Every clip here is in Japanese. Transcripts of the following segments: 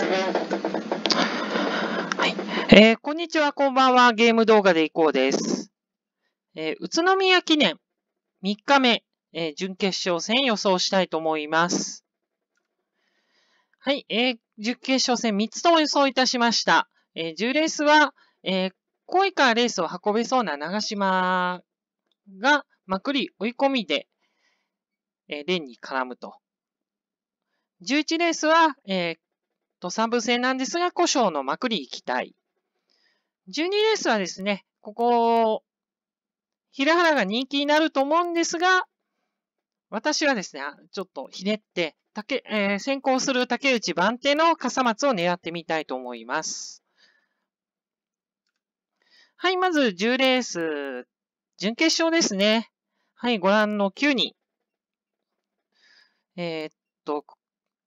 はい。えー、こんにちは、こんばんは。ゲーム動画でいこうです。えー、宇都宮記念3日目、えー、準決勝戦予想したいと思います。はい。えー、準決勝戦3つとも予想いたしました。えー、10レースは、えー、濃からレースを運べそうな長島がまくり追い込みで、えー、レンに絡むと。11レースは、えー、と三分制なんですが、故障のまくり行きたい。12レースはですね、ここ、平原が人気になると思うんですが、私はですね、ちょっとひねって、竹えー、先行する竹内番手の笠松を狙ってみたいと思います。はい、まず10レース、準決勝ですね。はい、ご覧の9人。えー、っと、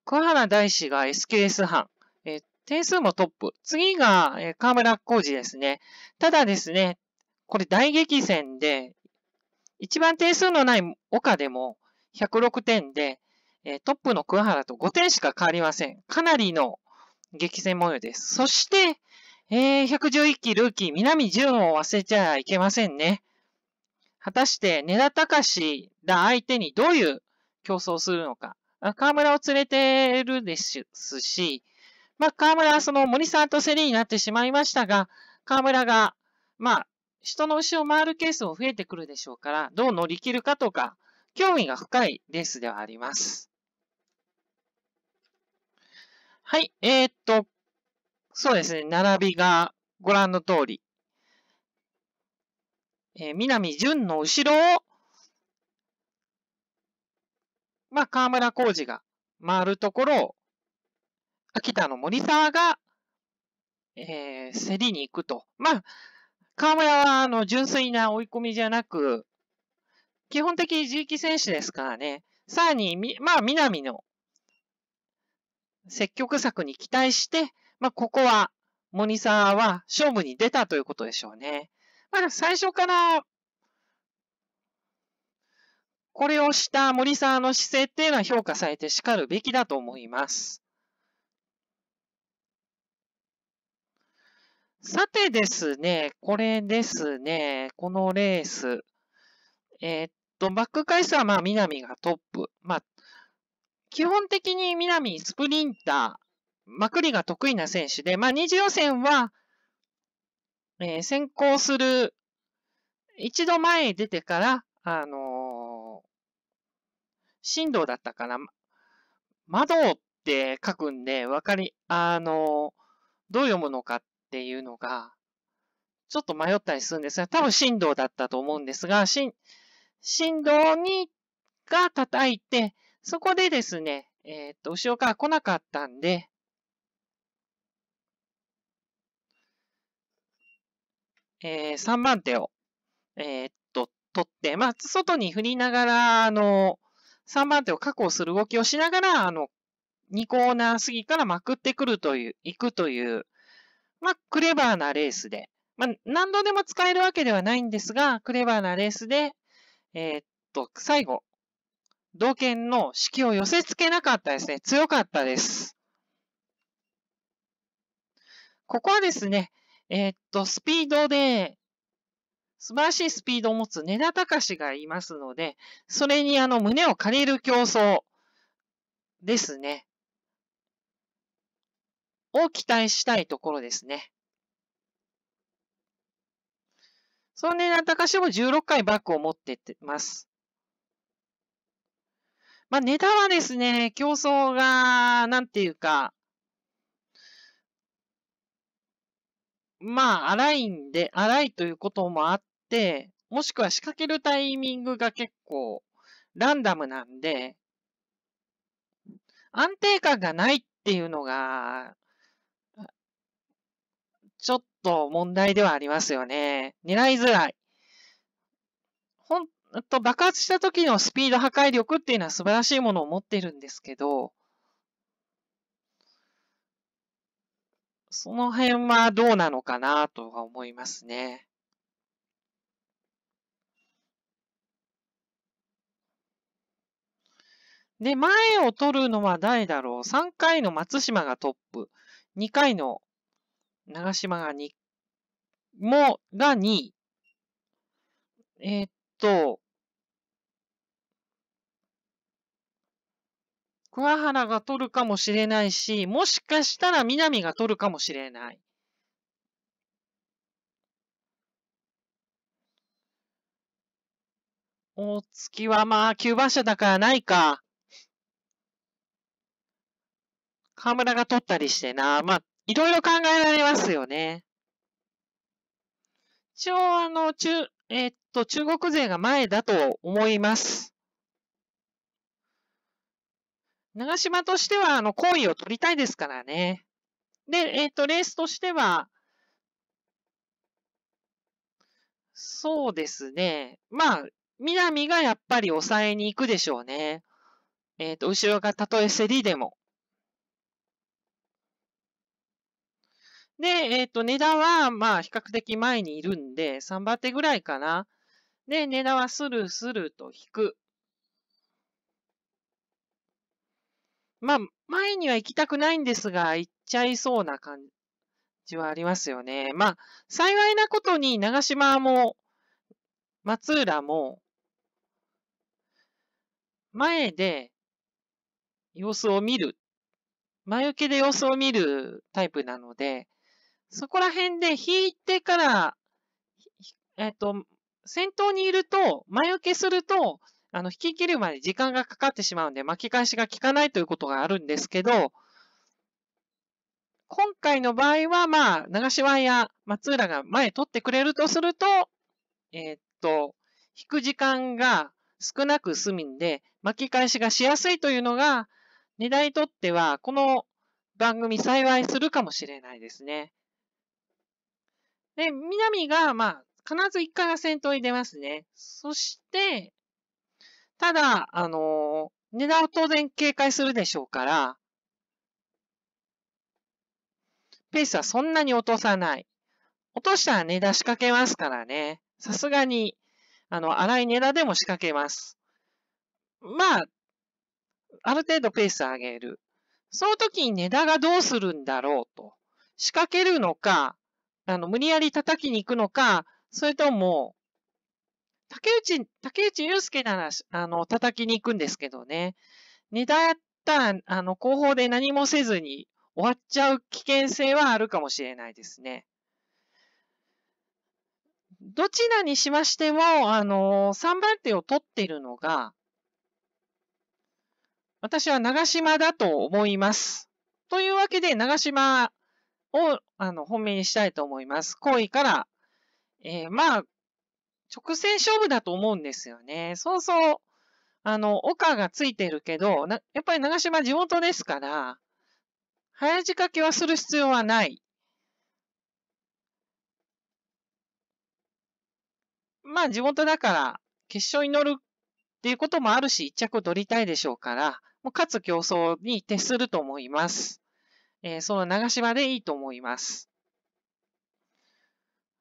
桑原大師が SQS 班、え点数もトップ。次が、え河村浩二ですね。ただですね、これ大激戦で、一番点数のない岡でも106点で、えトップの桑原と5点しか変わりません。かなりの激戦模様です。そして、えー、111期ルーキー、南潤を忘れちゃいけませんね。果たして、根田隆ら相手にどういう競争をするのか。河村を連れてるですし、まあ、河村はその森さんと競りになってしまいましたが、河村が、まあ、人の牛を回るケースも増えてくるでしょうから、どう乗り切るかとか、興味が深いレースではあります。はい、えー、っと、そうですね、並びがご覧の通り。えー、南淳の後ろをまあ、河村浩二が回るところを、秋田の森沢が、えー、競りに行くと。まあ、河村は、あの、純粋な追い込みじゃなく、基本的に自選手ですからね。さらに、まあ、南の積極策に期待して、まあ、ここは、森沢は勝負に出たということでしょうね。まあ、最初からこれをした森沢の姿勢っていうのは評価されて叱るべきだと思います。さてですね、これですね、このレース。えー、っと、バック回数はまあ、南がトップ。まあ、基本的に南、スプリンター、まくりが得意な選手で、まあ、二次予選は、えー、先行する、一度前へ出てから、あのー振動だったかな。窓って書くんで、わかり、あの、どう読むのかっていうのが、ちょっと迷ったりするんですが、多分振動だったと思うんですが、振動に、が叩いて、そこでですね、えー、っと、後ろから来なかったんで、えー、3番手を、えー、っと、取って、まあ、外に振りながら、あの、3番手を確保する動きをしながら、あの、2コーナー過ぎからまくってくるという、行くという、まあ、クレバーなレースで、まあ、何度でも使えるわけではないんですが、クレバーなレースで、えー、っと、最後、同県の指揮を寄せ付けなかったですね。強かったです。ここはですね、えー、っと、スピードで、素晴らしいスピードを持つ根田隆がいますので、それにあの胸を借りる競争ですね。を期待したいところですね。その根田隆も16回バックを持ってってます。まあ、ネタはですね、競争が、なんていうか、まあ、荒いんで、荒いということもあっ、もしくは仕掛けるタイミングが結構ランダムなんで、安定感がないっていうのが、ちょっと問題ではありますよね。狙いづらい。ほんと、爆発した時のスピード破壊力っていうのは素晴らしいものを持ってるんですけど、その辺はどうなのかなとは思いますね。で、前を取るのは誰だろう ?3 回の松島がトップ。2回の長島が2、も、が2位。えー、っと、桑原が取るかもしれないし、もしかしたら南が取るかもしれない。大月はまあ9番車だからないか。河村が取ったりしてな、まあ、いろいろ考えられますよね。一応、あの、中、えー、っと、中国勢が前だと思います。長島としては、あの、好意を取りたいですからね。で、えー、っと、レースとしては、そうですね。まあ、南がやっぱり抑えに行くでしょうね。えっ、と、後ろがたとえ競りでも。で、えっ、ー、と、値段は、まあ、比較的前にいるんで、3番手ぐらいかな。で、値段はスルスルと引く。まあ、前には行きたくないんですが、行っちゃいそうな感じはありますよね。まあ、幸いなことに長島も、松浦も、前で様子を見る、前受けで様子を見るタイプなので、そこら辺で引いてから、えっ、と、先頭にいると、前受けすると、あの、引き切るまで時間がかかってしまうんで、巻き返しが効かないということがあるんですけど、今回の場合は、まあ、流しワイヤー、松浦が前取ってくれるとすると、えー、っと、引く時間が少なく済みんで、巻き返しがしやすいというのが、値段にとっては、この番組幸いするかもしれないですね。で、南が、まあ、必ず一回は先頭に出ますね。そして、ただ、あのー、値段を当然警戒するでしょうから、ペースはそんなに落とさない。落としたら値段仕掛けますからね。さすがに、あの、荒い値段でも仕掛けます。まあ、ある程度ペース上げる。その時に値段がどうするんだろうと。仕掛けるのか、あの、無理やり叩きに行くのか、それとも、竹内、竹内祐介なら、あの、叩きに行くんですけどね。ネタやったら、あの、後方で何もせずに終わっちゃう危険性はあるかもしれないですね。どちらにしましても、あの、3番手を取っているのが、私は長島だと思います。というわけで、長島をあの本命にしたいと思います。好位から、えー、まあ、直線勝負だと思うんですよね。そうそう、あの、岡がついてるけど、なやっぱり長島地元ですから、早仕掛けはする必要はない。まあ地元だから決勝に乗るっていうこともあるし、一着取りたいでしょうから、もう勝つ競争に徹すると思います。えー、その流し場でいいと思います。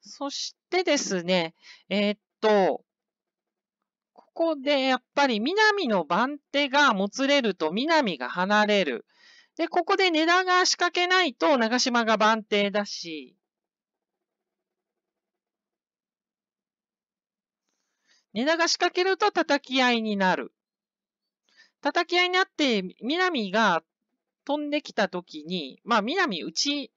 そしてですね、えー、っと、ここでやっぱり南の番手がもつれると南が離れる。で、ここで値段が仕掛けないと長島が番手だし、値段が仕掛けると叩き合いになる。叩き合いになって、南が飛んできたときに、まあ、南、うち、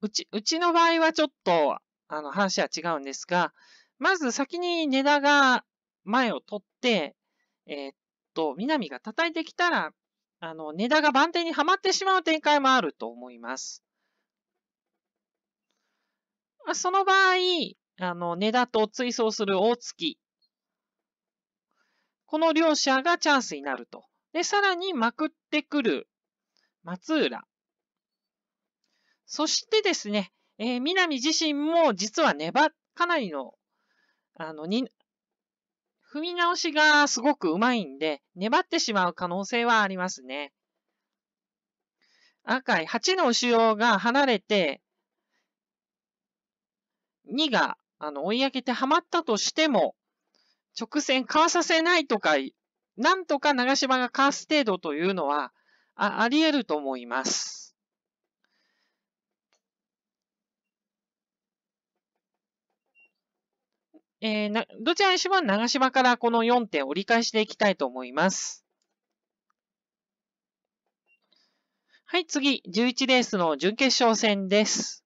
うち、うちの場合はちょっと、あの、話は違うんですが、まず先に根田が前を取って、えー、っと、南が叩いてきたら、あの、根田が番手にはまってしまう展開もあると思います。その場合、あの、根田と追走する大月この両者がチャンスになると。で、さらにまくってくる松浦。そしてですね、えー、南自身も実は粘、かなりの、あの、に、踏み直しがすごくうまいんで、粘ってしまう可能性はありますね。赤い8の後ろが離れて、2があの追い上げてはまったとしても、直線かわさせないとか、なんとか長島がかわす程度というのは、ああり得ると思います。えー、などちらにしも長島からこの4点折り返していきたいと思います。はい、次、11レースの準決勝戦です。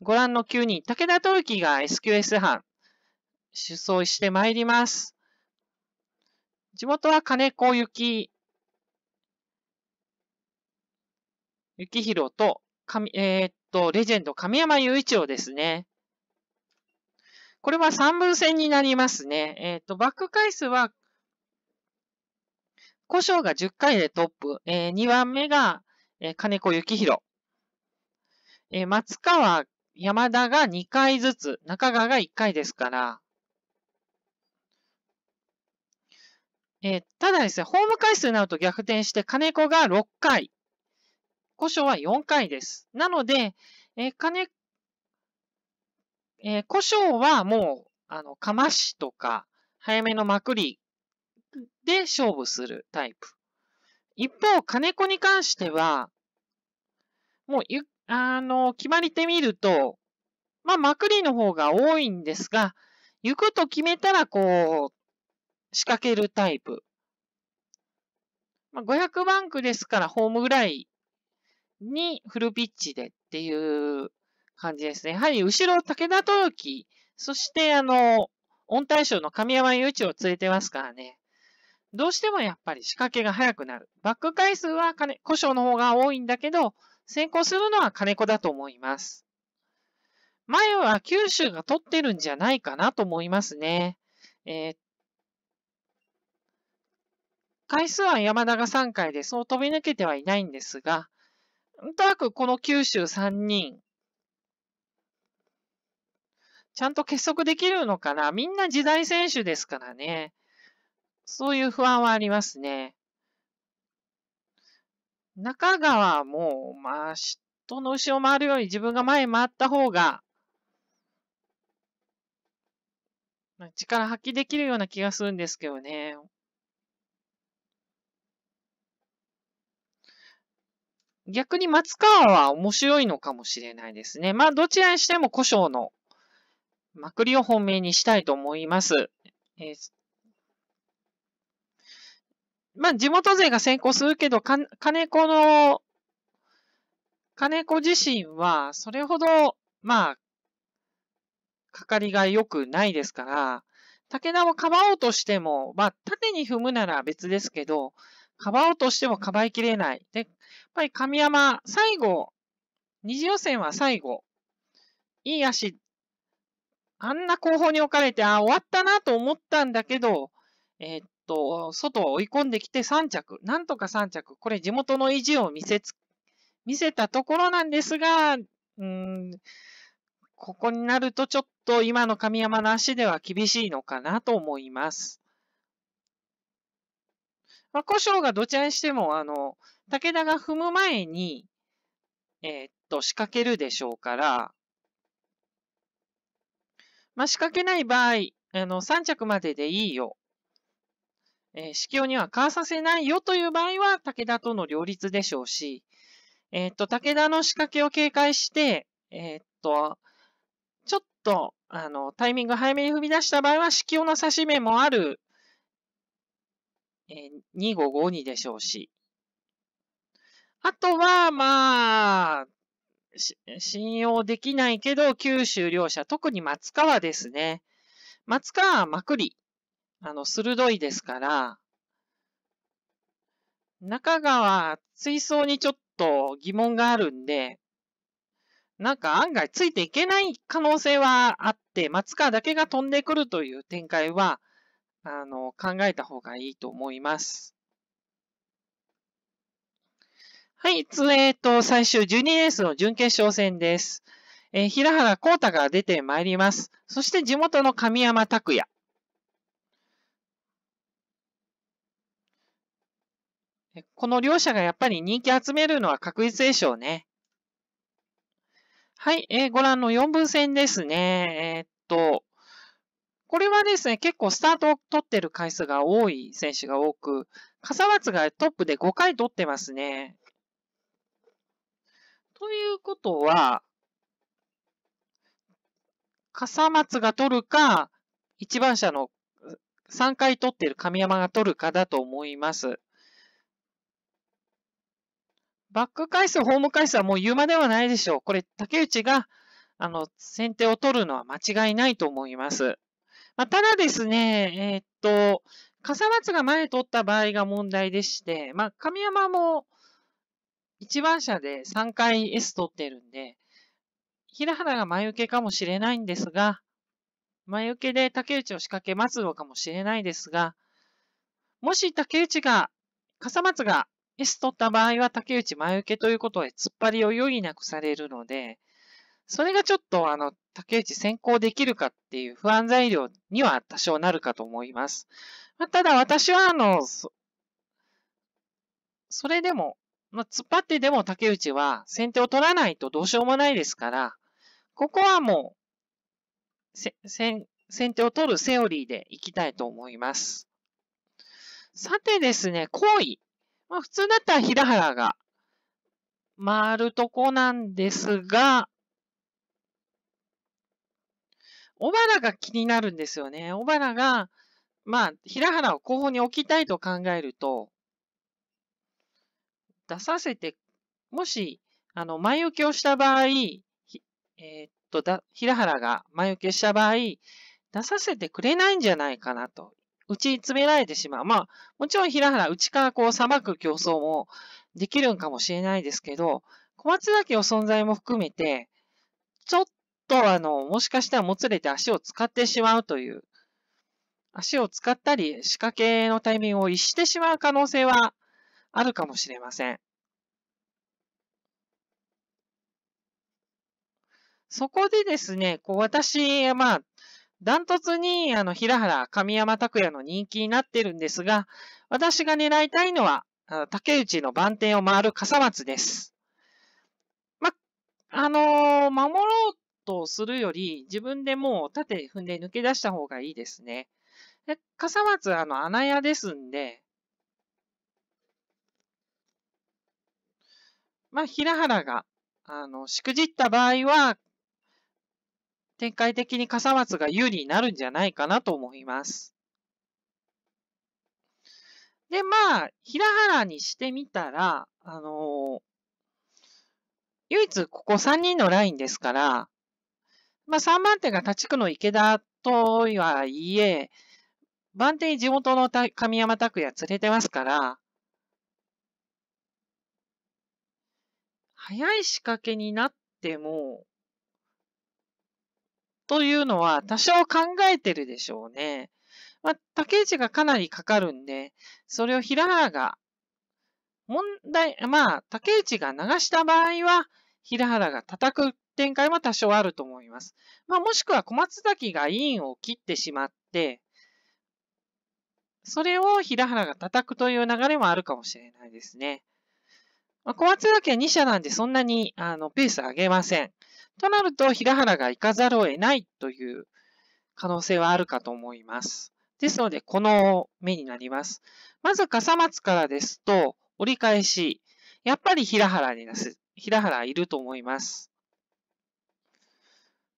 ご覧の9人、武田トルが SQS 班、出走してまいります。地元は金子幸、幸宏と、かみ、えー、っと、レジェンド神山雄一郎ですね。これは三分戦になりますね。えー、っと、バック回数は、故障が10回でトップ。えー、2番目が、えー、金子幸宏。えー、松川、山田が2回ずつ、中川が1回ですから、えー、ただですね、ホーム回数になると逆転して、金子が6回、古性は4回です。なので、えー、金、えー、古はもう、あの、かましとか、早めのまくりで勝負するタイプ。一方、金子に関しては、もう、あの、決まりてみると、まあ、まくりの方が多いんですが、行くと決めたら、こう、仕掛けるタイプ。まあ、500バンクですから、ホームぐらいにフルピッチでっていう感じですね。やはり後ろ、武田豊樹、そしてあの、温大賞の神山雄一を連れてますからね。どうしてもやっぱり仕掛けが早くなる。バック回数は金、故障の方が多いんだけど、先行するのは金子だと思います。前は九州が取ってるんじゃないかなと思いますね。えー、回数は山田が3回で、そう飛び抜けてはいないんですが、なんとなくこの九州3人、ちゃんと結束できるのかなみんな時代選手ですからね。そういう不安はありますね。中川も、まあ、人の後ろ回るように自分が前回った方が、力発揮できるような気がするんですけどね。逆に松川は面白いのかもしれないですね。まあ、どちらにしても古生のまくりを本命にしたいと思います。えー、まあ、地元勢が先行するけど、か金子の、金子自身は、それほど、まあ、かかりが良くないですから、武田をかばおうとしても、まあ、縦に踏むなら別ですけど、かばおうとしてもかばいきれない。で、やっぱり神山、最後、二次予選は最後、いい足、あんな後方に置かれて、あ、終わったなと思ったんだけど、えー、っと、外を追い込んできて3着、なんとか3着、これ地元の意地を見せつ、見せたところなんですが、うん、ここになるとちょっと今の神山の足では厳しいのかなと思います。ま故障がどちらにしても、あの、武田が踏む前に、えー、っと、仕掛けるでしょうから、まあ、仕掛けない場合、あの、3着まででいいよ。えー、用には買わさせないよという場合は、武田との両立でしょうし、えー、っと、武田の仕掛けを警戒して、えー、っと、ちょっと、あの、タイミング早めに踏み出した場合は、四用の指し目もあるえ2552でしょうし。あとは、まあ、信用できないけど、九州両者、特に松川ですね。松川はまくり。あの、鋭いですから、中川、追走にちょっと疑問があるんで、なんか案外ついていけない可能性はあって、松川だけが飛んでくるという展開は、あの、考えた方がいいと思います。はい、つえっ、ー、と、最終12レースの準決勝戦です。えー、平原光太が出てまいります。そして地元の神山拓也。この両者がやっぱり人気集めるのは確実でしょうね。はい、えー、ご覧の4分戦ですね。えー、っと、これはですね、結構スタートを取ってる回数が多い選手が多く、笠松がトップで5回取ってますね。ということは、笠松が取るか、一番車の3回取ってる神山が取るかだと思います。バック回数、ホーム回数はもう言うまではないでしょう。これ、竹内が、あの、先手を取るのは間違いないと思います。まあ、ただですね、えー、っと、笠松が前取った場合が問題でして、まあ、神山も1番車で3回 S 取ってるんで、平原が前受けかもしれないんですが、前受けで竹内を仕掛けつのかもしれないですが、もし竹内が、笠松が S 取った場合は竹内前受けということで突っ張りを余儀なくされるので、それがちょっとあの、竹内先行できるかっていう不安材料には多少なるかと思います。ただ私はあの、そそれでも、まあ、突っ張ってでも竹内は先手を取らないとどうしようもないですから、ここはもう、せ、先、先手を取るセオリーでいきたいと思います。さてですね、行為。まあ普通だったら平原が回るとこなんですが、小原が気になるんですよね。小原が、まあ、平原を後方に置きたいと考えると、出させて、もし、あの、前置きをした場合、えー、っと、だ、平原が前置きした場合、出させてくれないんじゃないかなと。打ち詰められてしまう。まあ、もちろん平原、内からこう、裁く競争もできるんかもしれないですけど、小松崎の存在も含めて、ちょっと、あの、もしかしたらもつれて足を使ってしまうという、足を使ったり仕掛けのタイミングを逸してしまう可能性はあるかもしれません。そこでですね、こう私、まあ、ダントツに、あの、平原、神山拓也の人気になってるんですが、私が狙いたいのは、あ竹内の番手を回る笠松です。ま、あのー、守ろうとするより、自分でもう縦踏んで抜け出した方がいいですね。で笠松、あの、穴屋ですんで、まあ、平原が、あの、しくじった場合は、展開的に笠松が有利になるんじゃないかなと思います。で、まあ、平原にしてみたら、あのー、唯一ここ3人のラインですから、まあ、3番手が他地区の池田とはいえ、番手に地元の神山拓也連れてますから、早い仕掛けになっても、というのは多少考えてるでしょうね。まあ、竹内がかなりかかるんで、それを平原が、問題、まあ、竹内が流した場合は、平原が叩く展開は多少あると思います。まあ、もしくは小松崎が委員を切ってしまって、それを平原が叩くという流れもあるかもしれないですね。まあ、小松崎は2社なんでそんなにあのペース上げません。となると、平原が行かざるを得ないという可能性はあるかと思います。ですので、この目になります。まず、笠松からですと、折り返し。やっぱり平原になす、平原いると思います。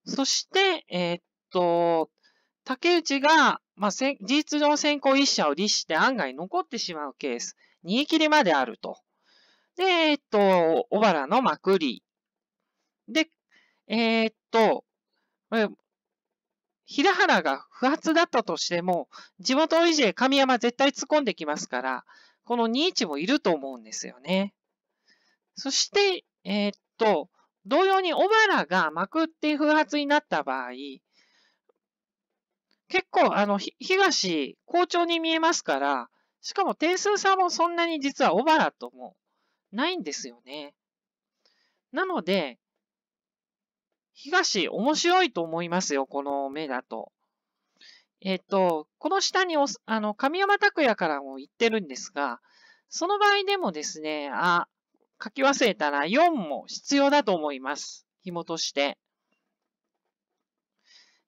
そして、えー、っと、竹内が、まあ、事実上先行一社を利して案外残ってしまうケース。逃げ切りまであると。で、えー、っと、小原のまくり。で、えー、っと、平原が不発だったとしても、地元維持へ神山絶対突っ込んできますから、この2一もいると思うんですよね。そして、えー、っと、同様に小原が膜っていう風発になった場合、結構、あの、東、好調に見えますから、しかも点数差もそんなに実は小原ともないんですよね。なので、東、面白いと思いますよ、この目だと。えっ、と、この下にお、あの、神山拓也からも言ってるんですが、その場合でもですね、あ、書き忘れたら4も必要だと思います。紐として。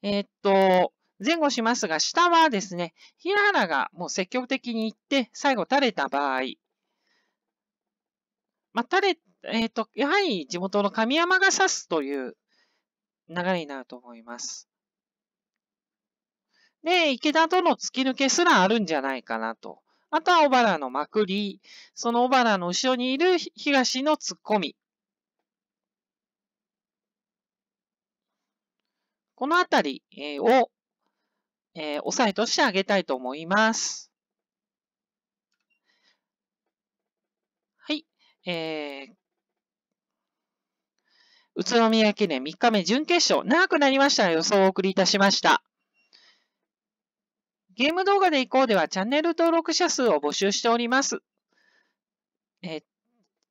えー、っと、前後しますが、下はですね、平原がもう積極的に行って、最後垂れた場合、まあ、垂れ、えっ、と、やはり地元の神山が指すという流れになると思います。で、池田との突き抜けすらあるんじゃないかなとあとは小原のまくり、その小原の後ろにいる東の突っ込み。このあたりを、えー、押さえとしてあげたいと思います。はい。えー、宇都宮記念3日目準決勝。長くなりましたら予想をお送りいたしました。ゲーム動画でいこうではチャンネル登録者数を募集しております。え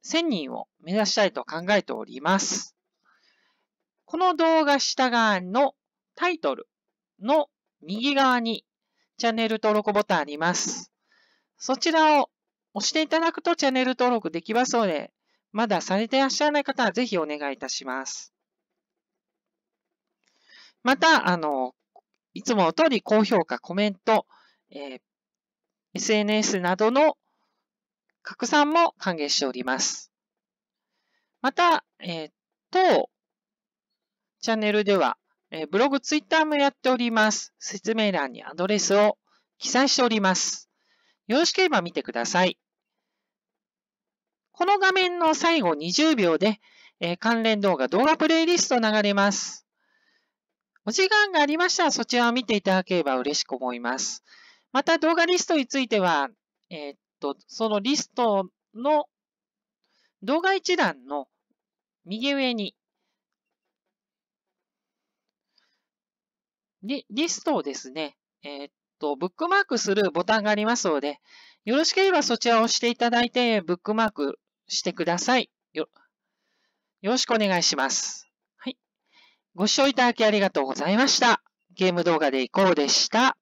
1000人を目指したいと考えております。この動画下側のタイトルの右側にチャンネル登録ボタンあります。そちらを押していただくとチャンネル登録できますので、まだされていらっしゃらない方はぜひお願いいたします。また、あの、いつもの通り高評価、コメント、えー、SNS などの拡散も歓迎しております。また、えー、当チャンネルでは、えー、ブログ、ツイッターもやっております。説明欄にアドレスを記載しております。よろしければ見てください。この画面の最後20秒で、えー、関連動画、動画プレイリスト流れます。お時間がありましたらそちらを見ていただければ嬉しく思います。また動画リストについては、えー、っと、そのリストの動画一覧の右上にリリストをですね、えー、っと、ブックマークするボタンがありますので、よろしければそちらを押していただいて、ブックマークしてください。よよろしくお願いします。ご視聴いただきありがとうございました。ゲーム動画でいこうでした。